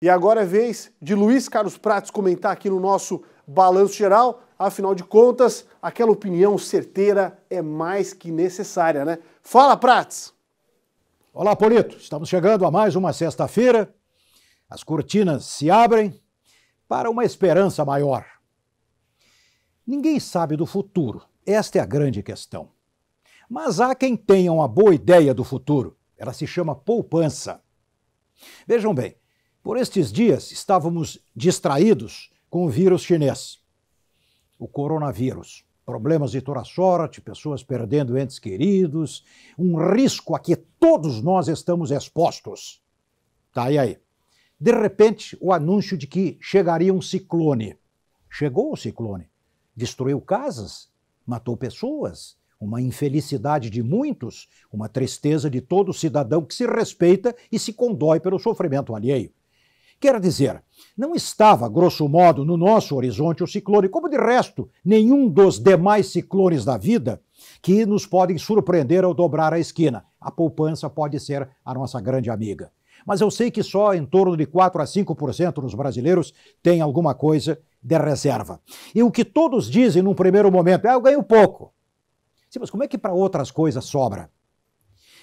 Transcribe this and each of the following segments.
E agora é vez de Luiz Carlos Prates comentar aqui no nosso balanço geral. Afinal de contas, aquela opinião certeira é mais que necessária, né? Fala, Prates! Olá, Polito. Estamos chegando a mais uma sexta-feira. As cortinas se abrem para uma esperança maior. Ninguém sabe do futuro. Esta é a grande questão. Mas há quem tenha uma boa ideia do futuro. Ela se chama poupança. Vejam bem, por estes dias estávamos distraídos com o vírus chinês, o coronavírus. Problemas de sorte, pessoas perdendo entes queridos, um risco a que todos nós estamos expostos. Tá, e aí? De repente, o anúncio de que chegaria um ciclone. Chegou o ciclone. Destruiu casas, matou pessoas, uma infelicidade de muitos, uma tristeza de todo cidadão que se respeita e se condói pelo sofrimento alheio. Quer dizer, não estava, grosso modo, no nosso horizonte o ciclone, como de resto nenhum dos demais ciclones da vida que nos podem surpreender ao dobrar a esquina. A poupança pode ser a nossa grande amiga. Mas eu sei que só em torno de 4 a 5% dos brasileiros tem alguma coisa de reserva. E o que todos dizem num primeiro momento é: eu ganho pouco. Sim, mas como é que para outras coisas sobra?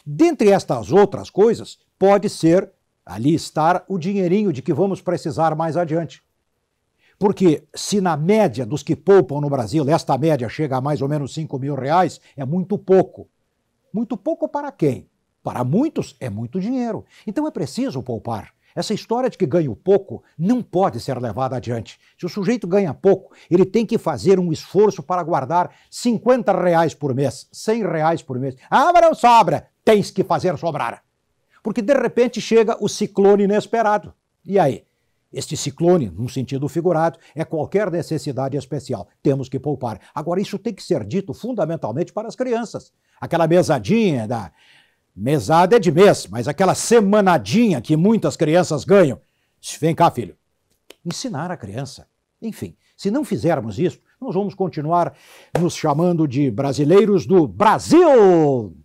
Dentre estas outras coisas, pode ser ali estar o dinheirinho de que vamos precisar mais adiante. Porque se na média dos que poupam no Brasil, esta média chega a mais ou menos 5 mil reais, é muito pouco. Muito pouco para quem? Para muitos é muito dinheiro. Então é preciso poupar. Essa história de que ganho pouco não pode ser levada adiante. Se o sujeito ganha pouco, ele tem que fazer um esforço para guardar 50 reais por mês, 100 reais por mês. Ah, mas não sobra! Tens que fazer sobrar porque de repente chega o ciclone inesperado. E aí? Este ciclone, num sentido figurado, é qualquer necessidade especial. Temos que poupar. Agora, isso tem que ser dito fundamentalmente para as crianças. Aquela mesadinha da. Mesada é de mês, mas aquela semanadinha que muitas crianças ganham. Vem cá, filho. Ensinar a criança. Enfim, se não fizermos isso, nós vamos continuar nos chamando de brasileiros do Brasil.